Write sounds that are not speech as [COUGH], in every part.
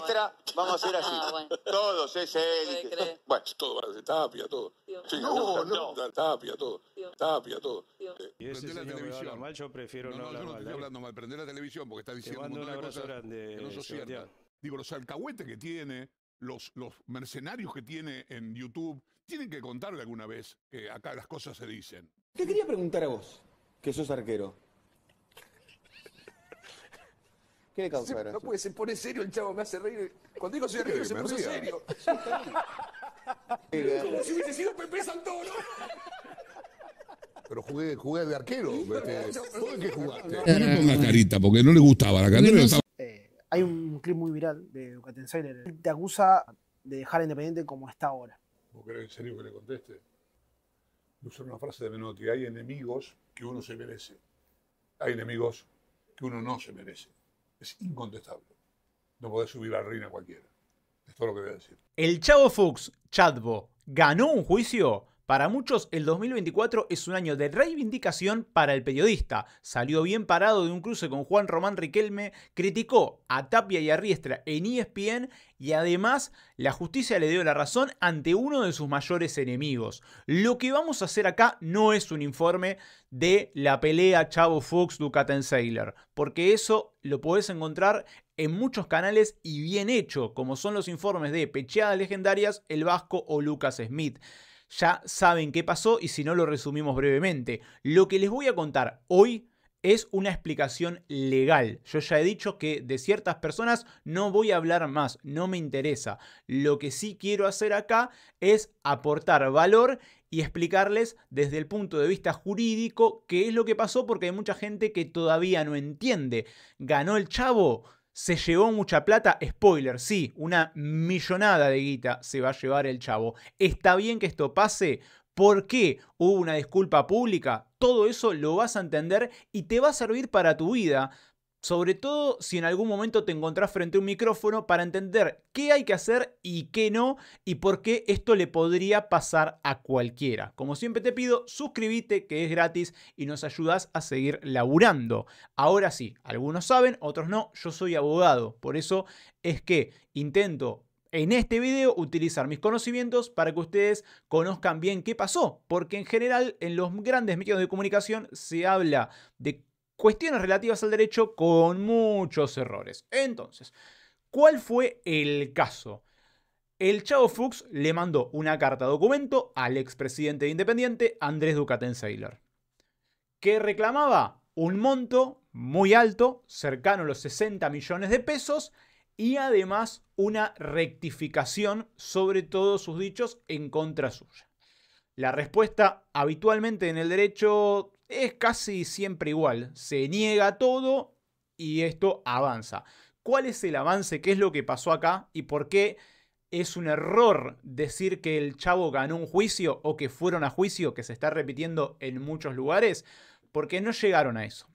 maestra, [LAUGHS] vamos a hacer así. Ah, Todos, es él. No bueno, todo va a tapia, todo. Sí, no, no, Tapia, todo. Dios. Tapia, todo. Eh, y ese la televisión. mal, yo prefiero no, no, hablar yo no estoy hablando mal. Prender la televisión porque está diciendo un montón de cosas grande, que no son ciertas. Digo, los alcahuetes que tiene, los, los mercenarios que tiene en YouTube, tienen que contarle alguna vez que acá las cosas se dicen. Te quería preguntar a vos, que sos arquero. No puede, se pone serio el chavo, me hace reír. Cuando digo soy se pone serio. si hubiese sido Pepe Santoro. Pero jugué, jugué de arquero. ¿Por qué jugaste? No, no carita, porque no le gustaba la carita. Eh, hay un clip muy viral de Ducatensailer. Te acusa de dejar Independiente como está ahora. ¿Vos querés en serio que le conteste? Usar una frase de Menotti. Hay enemigos que uno se merece. Hay enemigos que uno no se merece es incontestable. No podés subir al reina a cualquiera. Es todo lo que voy a decir. El Chavo Fuchs, Chadbo, ganó un juicio para muchos, el 2024 es un año de reivindicación para el periodista. Salió bien parado de un cruce con Juan Román Riquelme, criticó a Tapia y a Riestra en ESPN y además la justicia le dio la razón ante uno de sus mayores enemigos. Lo que vamos a hacer acá no es un informe de la pelea Chavo Fox Ducaten Sailor, porque eso lo podés encontrar en muchos canales y bien hecho, como son los informes de Pecheadas Legendarias, El Vasco o Lucas Smith ya saben qué pasó y si no lo resumimos brevemente. Lo que les voy a contar hoy es una explicación legal. Yo ya he dicho que de ciertas personas no voy a hablar más, no me interesa. Lo que sí quiero hacer acá es aportar valor y explicarles desde el punto de vista jurídico qué es lo que pasó porque hay mucha gente que todavía no entiende. ¿Ganó el chavo? se llevó mucha plata. Spoiler, sí, una millonada de guita se va a llevar el chavo. ¿Está bien que esto pase? ¿Por qué hubo una disculpa pública? Todo eso lo vas a entender y te va a servir para tu vida sobre todo si en algún momento te encontrás frente a un micrófono para entender qué hay que hacer y qué no y por qué esto le podría pasar a cualquiera. Como siempre te pido, suscríbete que es gratis y nos ayudas a seguir laburando. Ahora sí, algunos saben, otros no, yo soy abogado, por eso es que intento en este video utilizar mis conocimientos para que ustedes conozcan bien qué pasó, porque en general en los grandes medios de comunicación se habla de cuestiones relativas al derecho con muchos errores. Entonces, ¿cuál fue el caso? El Chavo Fuchs le mandó una carta documento al expresidente de Independiente, Andrés Ducaten sailor que reclamaba un monto muy alto, cercano a los 60 millones de pesos, y además una rectificación sobre todos sus dichos en contra suya. La respuesta habitualmente en el derecho es casi siempre igual. Se niega todo y esto avanza. ¿Cuál es el avance? ¿Qué es lo que pasó acá? ¿Y por qué es un error decir que el chavo ganó un juicio o que fueron a juicio, que se está repitiendo en muchos lugares? Porque no llegaron a eso.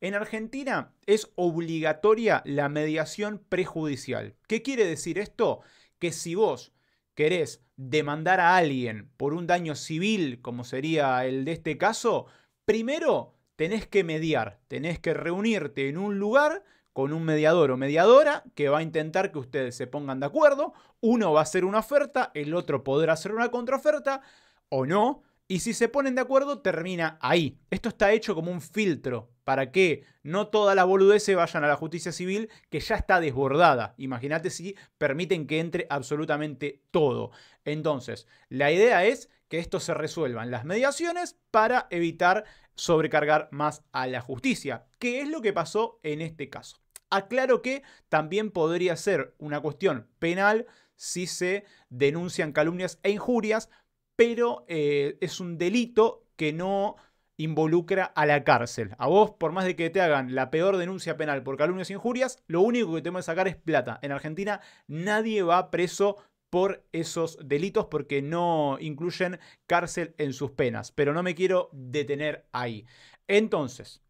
En Argentina es obligatoria la mediación prejudicial. ¿Qué quiere decir esto? Que si vos querés demandar a alguien por un daño civil, como sería el de este caso, primero tenés que mediar, tenés que reunirte en un lugar con un mediador o mediadora que va a intentar que ustedes se pongan de acuerdo. Uno va a hacer una oferta, el otro podrá hacer una contraoferta o no. Y si se ponen de acuerdo, termina ahí. Esto está hecho como un filtro para que no toda la boludez se vayan a la justicia civil que ya está desbordada. Imagínate si permiten que entre absolutamente todo. Entonces, la idea es que esto se resuelvan las mediaciones para evitar sobrecargar más a la justicia, que es lo que pasó en este caso. Aclaro que también podría ser una cuestión penal si se denuncian calumnias e injurias, pero eh, es un delito que no involucra a la cárcel. A vos, por más de que te hagan la peor denuncia penal por calumnias e injurias, lo único que te que sacar es plata. En Argentina nadie va preso por esos delitos porque no incluyen cárcel en sus penas. Pero no me quiero detener ahí. Entonces,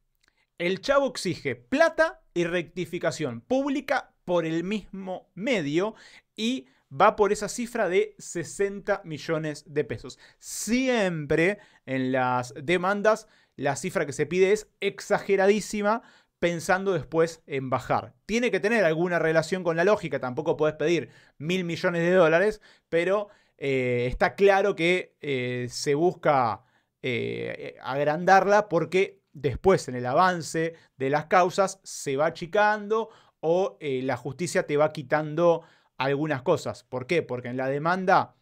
el chavo exige plata y rectificación pública por el mismo medio y va por esa cifra de 60 millones de pesos. Siempre en las demandas la cifra que se pide es exageradísima pensando después en bajar. Tiene que tener alguna relación con la lógica, tampoco podés pedir mil millones de dólares, pero eh, está claro que eh, se busca eh, agrandarla porque después en el avance de las causas se va achicando o la justicia te va quitando algunas cosas. ¿Por qué? Porque en la demanda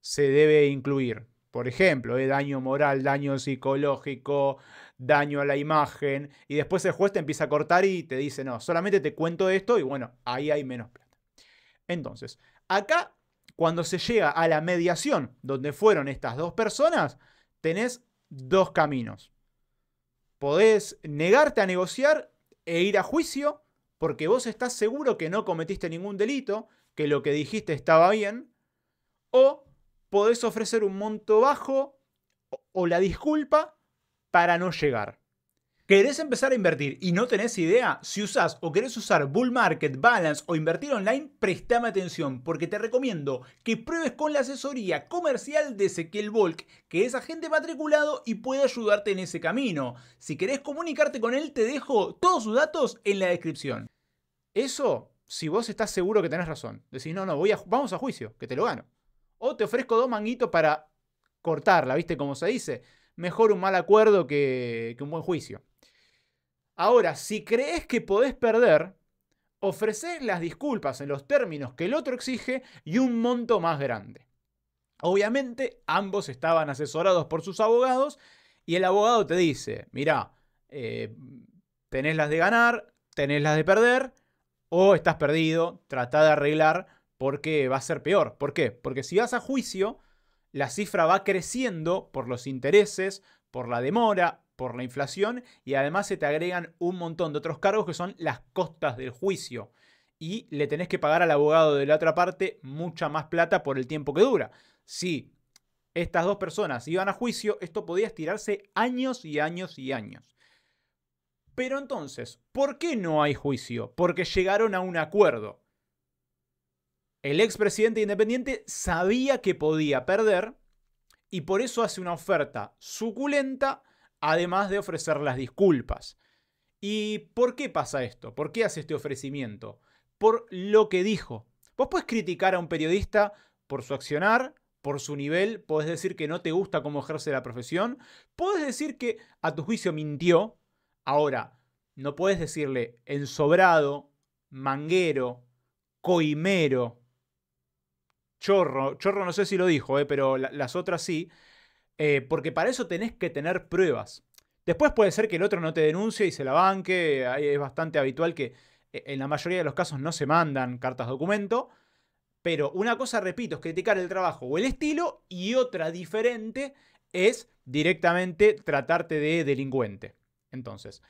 se debe incluir, por ejemplo, daño moral, daño psicológico, daño a la imagen, y después el juez te empieza a cortar y te dice, no, solamente te cuento esto y bueno, ahí hay menos plata. Entonces, acá, cuando se llega a la mediación, donde fueron estas dos personas, tenés dos caminos. Podés negarte a negociar e ir a juicio porque vos estás seguro que no cometiste ningún delito, que lo que dijiste estaba bien, o podés ofrecer un monto bajo o la disculpa para no llegar. ¿Querés empezar a invertir y no tenés idea? Si usás o querés usar Bull Market, Balance o invertir online, prestame atención porque te recomiendo que pruebes con la asesoría comercial de Sequel Volk, que es agente matriculado y puede ayudarte en ese camino. Si querés comunicarte con él, te dejo todos sus datos en la descripción. Eso, si vos estás seguro que tenés razón. Decís, no, no, voy a, vamos a juicio, que te lo gano. O te ofrezco dos manguitos para cortarla, ¿viste cómo se dice? mejor un mal acuerdo que, un buen juicio. Ahora, si crees que podés perder, ofrece las disculpas en los términos que el otro exige y un monto más grande. Obviamente, ambos estaban asesorados por sus abogados y el abogado te dice, mirá, eh, tenés las de ganar, tenés las de perder, o estás perdido, trata de arreglar porque va a ser peor. ¿Por qué? Porque si vas a juicio, la cifra va creciendo por los intereses, por la demora, por la inflación y además se te agregan un montón de otros cargos que son las costas del juicio. Y le tenés que pagar al abogado de la otra parte mucha más plata por el tiempo que dura. Si estas dos personas iban a juicio, esto podía estirarse años y años y años. Pero entonces, ¿por qué no hay juicio? Porque llegaron a un acuerdo. El expresidente independiente sabía que podía perder y por eso hace una oferta suculenta, además de ofrecer las disculpas. ¿Y por qué pasa esto? ¿Por qué hace este ofrecimiento? Por lo que dijo. Vos podés criticar a un periodista por su accionar, por su nivel, podés decir que no te gusta cómo ejerce la profesión, podés decir que a tu juicio mintió. Ahora, no podés decirle ensobrado, manguero, coimero, Chorro, Chorro no sé si lo dijo, eh, pero las otras sí. Eh, porque para eso tenés que tener pruebas. Después puede ser que el otro no te denuncie y se la banque. Es bastante habitual que eh, en la mayoría de los casos no se mandan cartas documento. Pero una cosa, repito, es criticar el trabajo o el estilo y otra diferente es directamente tratarte de delincuente. Entonces,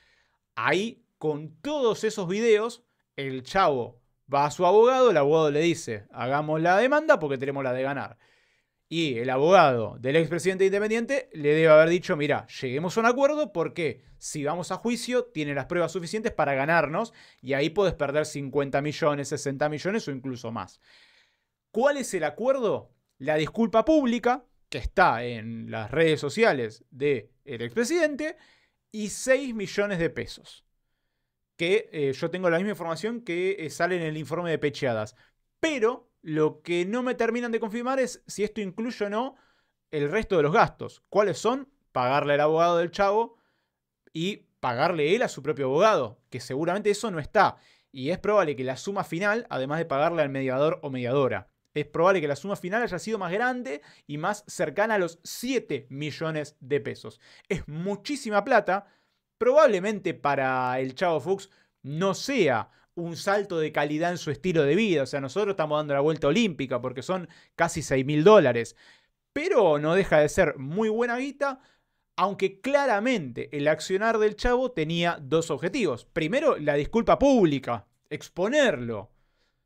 ahí con todos esos videos, el chavo Va a su abogado, el abogado le dice, hagamos la demanda porque tenemos la de ganar. Y el abogado del expresidente independiente le debe haber dicho, mira, lleguemos a un acuerdo porque si vamos a juicio tiene las pruebas suficientes para ganarnos y ahí puedes perder 50 millones, 60 millones o incluso más. ¿Cuál es el acuerdo? La disculpa pública, que está en las redes sociales del expresidente, y 6 millones de pesos que eh, yo tengo la misma información que eh, sale en el informe de pecheadas. Pero lo que no me terminan de confirmar es si esto incluye o no el resto de los gastos. ¿Cuáles son? Pagarle al abogado del chavo y pagarle él a su propio abogado, que seguramente eso no está. Y es probable que la suma final, además de pagarle al mediador o mediadora, es probable que la suma final haya sido más grande y más cercana a los 7 millones de pesos. Es muchísima plata, probablemente para el Chavo Fuchs no sea un salto de calidad en su estilo de vida. O sea, nosotros estamos dando la vuelta olímpica porque son casi 6 mil dólares. Pero no deja de ser muy buena guita, aunque claramente el accionar del chavo tenía dos objetivos. Primero, la disculpa pública, exponerlo.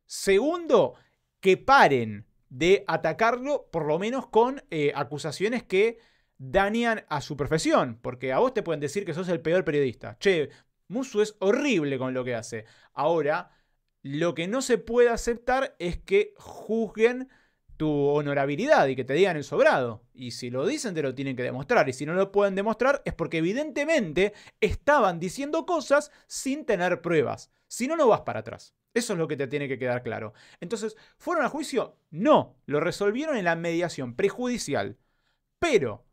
Segundo, que paren de atacarlo, por lo menos con eh, acusaciones que dañan a su profesión, porque a vos te pueden decir que sos el peor periodista. Che, Musu es horrible con lo que hace. Ahora, lo que no se puede aceptar es que juzguen tu honorabilidad y que te digan el sobrado. Y si lo dicen, te lo tienen que demostrar. Y si no lo pueden demostrar, es porque evidentemente estaban diciendo cosas sin tener pruebas. Si no, no vas para atrás. Eso es lo que te tiene que quedar claro. Entonces, ¿fueron a juicio? No, lo resolvieron en la mediación prejudicial. Pero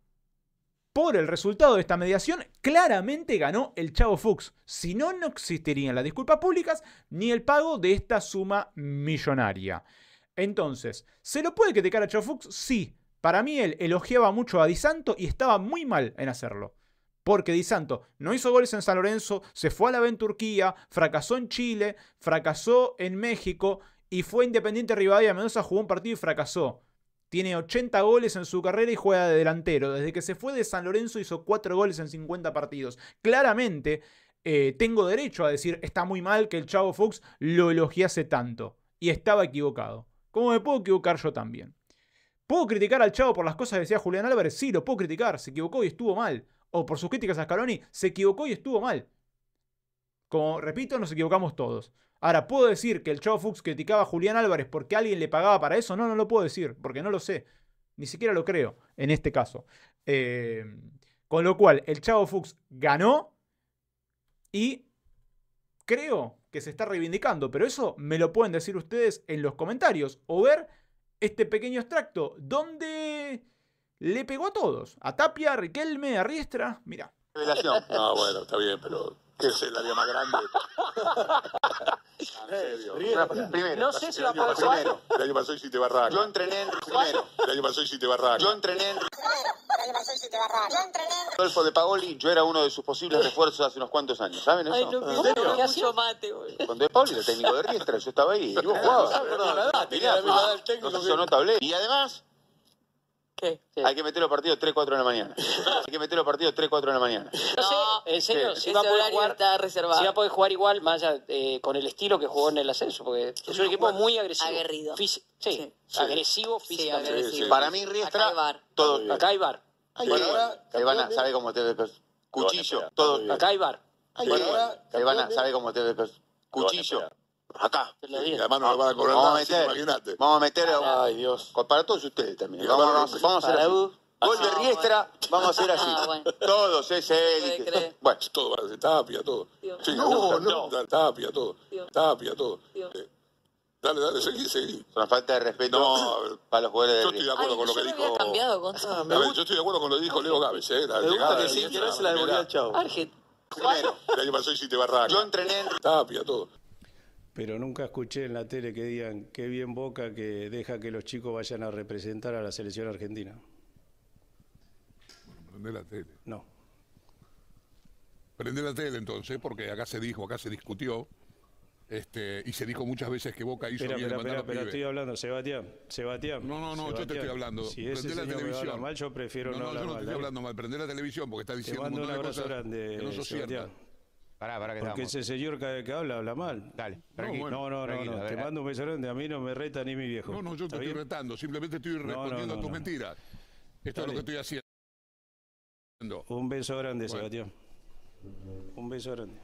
por el resultado de esta mediación, claramente ganó el Chavo Fuchs. Si no, no existirían las disculpas públicas ni el pago de esta suma millonaria. Entonces, ¿se lo puede criticar a Chavo Fuchs? Sí. Para mí él elogiaba mucho a Di Santo y estaba muy mal en hacerlo. Porque Di Santo no hizo goles en San Lorenzo, se fue a la B en Turquía, fracasó en Chile, fracasó en México y fue Independiente Rivadavia Mendoza, jugó un partido y fracasó. Tiene 80 goles en su carrera y juega de delantero. Desde que se fue de San Lorenzo hizo 4 goles en 50 partidos. Claramente eh, tengo derecho a decir, está muy mal que el Chavo Fox lo elogiase tanto. Y estaba equivocado. ¿Cómo me puedo equivocar yo también? ¿Puedo criticar al Chavo por las cosas que decía Julián Álvarez? Sí, lo puedo criticar. Se equivocó y estuvo mal. O por sus críticas a Scaloni, se equivocó y estuvo mal. Como repito, nos equivocamos todos. Ahora, ¿puedo decir que el Chavo Fuchs criticaba a Julián Álvarez porque alguien le pagaba para eso? No, no lo puedo decir, porque no lo sé. Ni siquiera lo creo en este caso. Eh, con lo cual, el Chavo Fuchs ganó y creo que se está reivindicando, pero eso me lo pueden decir ustedes en los comentarios o ver este pequeño extracto donde le pegó a todos, a Tapia, a Riquelme, a Riestra, mira. No, bueno, está bien, pero ¿qué es el área más grande? Primero. No sé si El la entrené pasado- Primero. El año pasado hiciste Yo entrené en primero. El año pasado Yo entrené en Rodolfo de Paoli, yo era uno de sus posibles refuerzos hace unos cuantos años, ¿saben eso? Ay, no, me hacía mate, Con De Pauli, el técnico de Riestra, yo estaba ahí y vos jugabas. Tenía la el No Y además, hay que meter los partidos 3, 4 de la mañana. [LAUGHS] Hay que meter los partidos 3, 4 de la mañana. No, en serio, si, va a poder jugar, va a poder jugar igual, más eh, con el estilo que jugó en el ascenso, es un equipo muy agresivo. Aguerrido. sí, agresivo físicamente. Para mí, Riestra, acá hay todo. Acá hay bar. Bueno, ¿sabe cómo te Cuchillo, Acá hay bar. Bueno, ¿sabe cómo te Cuchillo. Acá. Te lo además ah, van a correr, vamos a meter, Vamos a meter Ay, Dios. para todos ustedes también. Vamos, vamos, a hacer así. U. Ah, Gol de Riestra, vamos a hacer así. Ah, todos, ese élite. [LAUGHS] Bueno, todo va a hacer tapia, todo. Sí, no, no, no. Tapia, todo. Dios. Tapia, todo. Eh, dale, dale, seguí, seguí. Es una falta de respeto no, para los jugadores de Yo estoy de acuerdo con lo que dijo. yo estoy de acuerdo con lo que dijo Leo Gávez, ¿eh? gusta que sí, que hacer la devolvió al chavo. Argent. Primero. El año pasado hiciste barraca. Yo entrené en... Tapia, todo pero nunca escuché en la tele que digan qué bien Boca que deja que los chicos vayan a representar a la selección argentina. prende la tele. No. Prende la tele entonces, porque acá se dijo, acá se discutió, este, y se dijo muchas veces que Boca hizo bien espera, espera, pero estoy hablando, Sebastián, Sebastián. No, no, no, yo te estoy hablando. prende la televisión. mal, yo prefiero no, no, no yo no te estoy hablando mal, prende la televisión porque está diciendo un montón de cosas grande, que no que Porque ese señor que, habla, habla mal. Dale, tranquilo. No, no, no, Te mando un beso grande. A mí no me reta ni mi viejo. No, no, yo te estoy retando. Simplemente estoy respondiendo a tus mentiras. Esto es lo que estoy haciendo. Un beso grande, Sebastián. Un beso grande.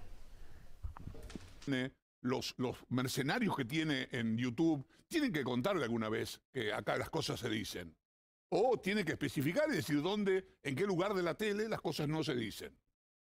Los, los mercenarios que tiene en YouTube tienen que contarle alguna vez que acá las cosas se dicen. O tiene que especificar y decir dónde, en qué lugar de la tele las cosas no se dicen.